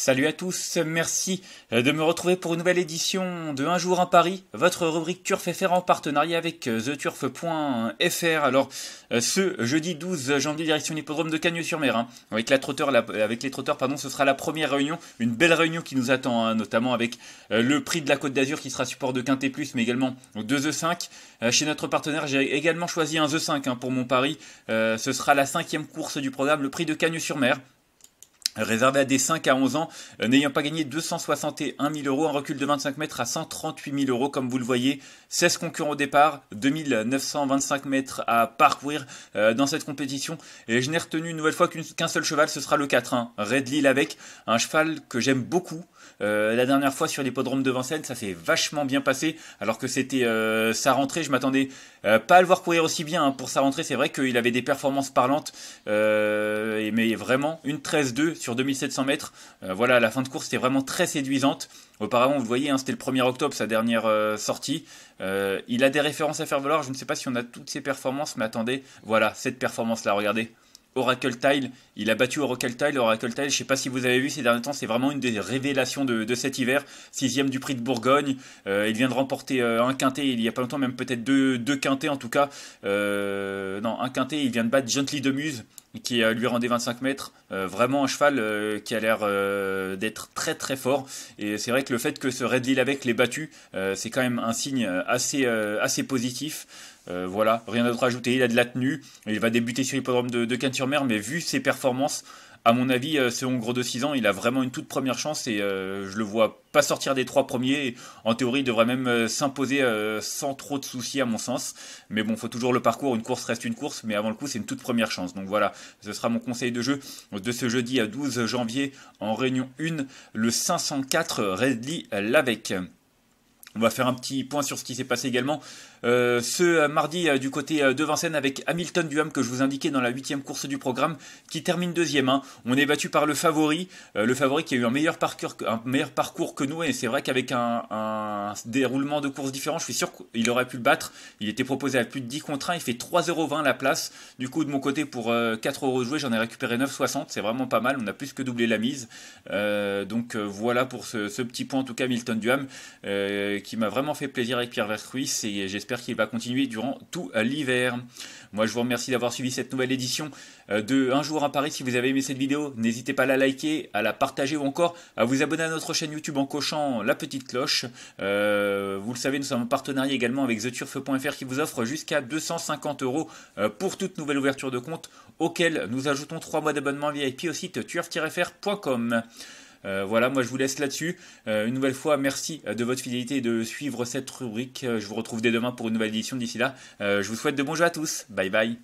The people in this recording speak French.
Salut à tous, merci euh, de me retrouver pour une nouvelle édition de Un jour en Paris, votre rubrique Turf FR en partenariat avec euh, theturf.fr. Alors euh, ce jeudi 12 janvier direction l'hippodrome de Cagnes-sur-Mer hein. avec la avec les trotteurs pardon, ce sera la première réunion, une belle réunion qui nous attend hein, notamment avec le prix de la Côte d'Azur qui sera support de Quintet Plus mais également de the 5 chez notre partenaire, j'ai également choisi un The 5 hein, pour mon pari. ce sera la cinquième course du programme, le prix de Cagnes-sur-Mer. Réservé à des 5 à 11 ans, euh, n'ayant pas gagné 261 000 euros, un recul de 25 mètres à 138 000 euros, comme vous le voyez. 16 concurrents au départ, 2925 mètres à parcourir euh, dans cette compétition. Et je n'ai retenu une nouvelle fois qu'un seul cheval, ce sera le 4-1, hein. Red Lille avec, un cheval que j'aime beaucoup, euh, la dernière fois sur l'hippodrome de Vincennes, ça s'est vachement bien passé, alors que c'était euh, sa rentrée. Je m'attendais euh, pas à le voir courir aussi bien hein, pour sa rentrée. C'est vrai qu'il avait des performances parlantes, mais vraiment une 13-2 sur 2700 mètres. voilà, la fin de course était vraiment très séduisante. Auparavant, vous voyez, hein, c'était le 1er octobre sa dernière sortie. il a des références à faire valoir. Je ne sais pas si on a toutes ses performances, mais attendez, voilà cette performance-là, regardez. Oracle Tile. Il a battu Oracle Tile. Oracle Tile, je ne sais pas si vous avez vu ces derniers temps, c'est vraiment une des révélations de, cet hiver. Sixième du prix de Bourgogne. Euh, il vient de remporter euh, un quintet il y a pas longtemps, même peut-être deux, quintets en tout cas. Euh, non, un quintet, il vient de battre Gently Demuse qui euh, lui rendait 25 mètres. Euh, vraiment un cheval euh, qui a l'air d'être très très fort. Et c'est vrai que le fait que ce Redville avec l'ait battu, c'est quand même un signe assez, assez positif. voilà, rien d'autre à ajouter. Il a de la tenue. Il va débuter sur l'hippodrome de, de mer mais vu ses performances, à mon avis, euh, ce gros de 6 ans, il a vraiment une toute première chance et euh, je le vois pas sortir des trois premiers. En théorie, il devrait même euh, s'imposer sans trop de soucis, à mon sens. Mais bon, faut toujours le parcours. Une course reste une course, mais avant le coup, c'est une toute première chance. Donc voilà, ce sera mon conseil de jeu de ce jeudi à 12 janvier en Réunion 1, le 504 Redley Lavec. On va faire un petit point sur ce qui s'est passé également euh, ce mardi euh, du côté euh, de Vincennes avec Hamilton Duham que je vous indiquais dans la huitième course du programme qui termine deuxième. Hein. On est battu par le favori, le favori qui a eu un meilleur parcours, que nous et c'est vrai qu'avec un, déroulement de course différent, je suis sûr qu'il aurait pu le battre. Il était proposé à plus de 10 contre 1, il fait 3,20 la place. Du coup de mon côté pour 4 euros joués, j'en ai récupéré 9,60, c'est vraiment pas mal, on a plus que doublé la mise. donc voilà pour ce, ce, petit point en tout cas Hamilton Duham qui m'a vraiment fait plaisir avec Pierre Vercruis et j'espère qu'il va continuer durant tout euh, l'hiver. Moi, je vous remercie d'avoir suivi cette nouvelle édition euh, de Un jour à Paris. Si vous avez aimé cette vidéo, n'hésitez pas à la liker, à la partager ou encore à vous abonner à notre chaîne YouTube en cochant la petite cloche. Euh, vous le savez, nous sommes en partenariat également avec theturf.fr qui vous offre jusqu'à 250 euros pour toute nouvelle ouverture de compte auquel nous ajoutons 3 mois d'abonnement VIP au site turf-fr.com. Euh, voilà, moi je vous laisse là-dessus. Euh, une nouvelle fois, merci euh, de votre fidélité et de suivre cette rubrique. Je vous retrouve dès demain pour une nouvelle édition. D'ici là, je vous souhaite de bons jeux à tous. Bye bye.